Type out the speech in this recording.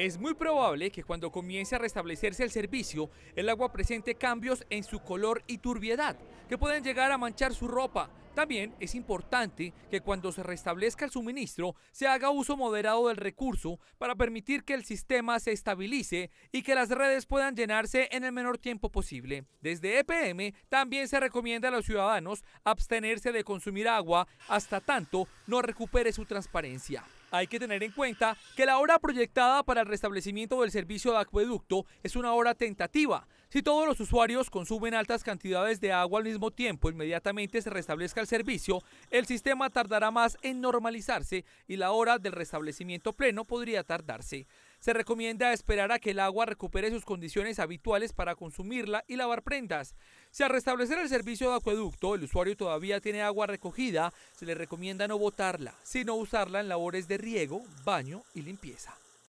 Es muy probable que cuando comience a restablecerse el servicio, el agua presente cambios en su color y turbiedad, que pueden llegar a manchar su ropa, también es importante que cuando se restablezca el suministro se haga uso moderado del recurso para permitir que el sistema se estabilice y que las redes puedan llenarse en el menor tiempo posible. Desde EPM también se recomienda a los ciudadanos abstenerse de consumir agua hasta tanto no recupere su transparencia. Hay que tener en cuenta que la hora proyectada para el restablecimiento del servicio de acueducto es una hora tentativa, si todos los usuarios consumen altas cantidades de agua al mismo tiempo, inmediatamente se restablezca el servicio, el sistema tardará más en normalizarse y la hora del restablecimiento pleno podría tardarse. Se recomienda esperar a que el agua recupere sus condiciones habituales para consumirla y lavar prendas. Si al restablecer el servicio de acueducto el usuario todavía tiene agua recogida, se le recomienda no botarla, sino usarla en labores de riego, baño y limpieza.